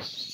Yes.